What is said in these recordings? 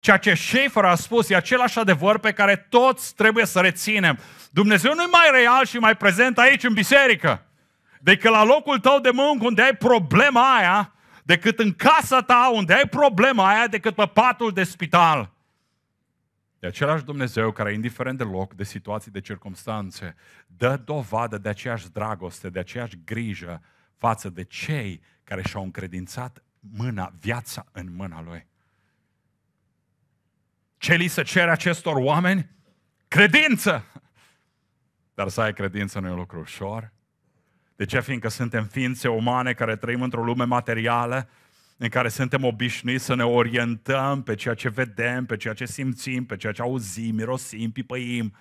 Ceea ce Schaefer a spus e același adevăr pe care toți trebuie să reținem. Dumnezeu nu e mai real și mai prezent aici în biserică decât la locul tău de muncă unde ai problema aia, decât în casa ta unde ai problema aia, decât pe patul de spital. E același Dumnezeu care, indiferent de loc, de situații, de circunstanțe, dă dovadă de aceeași dragoste, de aceeași grijă față de cei care și-au încredințat mâna, viața în mâna Lui. Ce li se cere acestor oameni? Credință! Dar să ai credință nu e un lucru ușor. De ce? Fiindcă suntem ființe umane care trăim într-o lume materială, în care suntem obișnuiți să ne orientăm pe ceea ce vedem, pe ceea ce simțim, pe ceea ce auzim, mirosim, pipăim.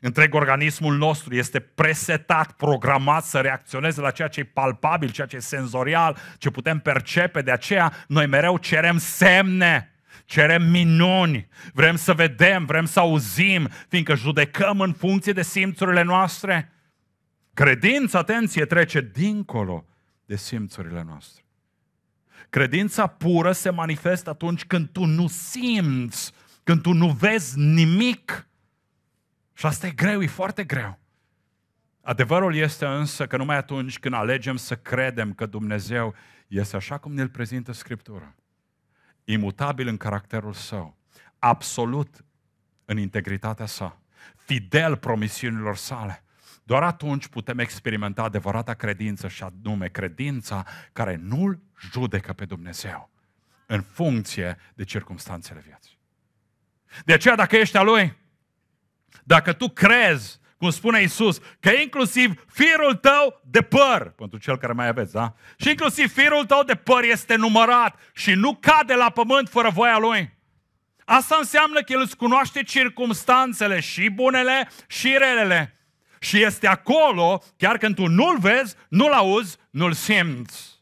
Întreg organismul nostru este presetat, programat să reacționeze la ceea ce e palpabil, ceea ce e senzorial, ce putem percepe. De aceea, noi mereu cerem semne cerem minuni, vrem să vedem, vrem să auzim, fiindcă judecăm în funcție de simțurile noastre. Credința, atenție, trece dincolo de simțurile noastre. Credința pură se manifestă atunci când tu nu simți, când tu nu vezi nimic. Și asta e greu, e foarte greu. Adevărul este însă că numai atunci când alegem să credem că Dumnezeu este așa cum ne-l prezintă Scriptura, imutabil în caracterul său, absolut în integritatea sa, fidel promisiunilor sale. Doar atunci putem experimenta adevărata credință și anume credința care nu-L judecă pe Dumnezeu în funcție de circumstanțele vieții. De aceea dacă ești a Lui, dacă tu crezi cum spune Isus, că inclusiv firul tău de păr, pentru cel care mai aveți, da? Și inclusiv firul tău de păr este numărat și nu cade la pământ fără voia lui. Asta înseamnă că el îți cunoaște circumstanțele și bunele și relele. Și este acolo, chiar când tu nu-l vezi, nu-l auzi, nu-l simți.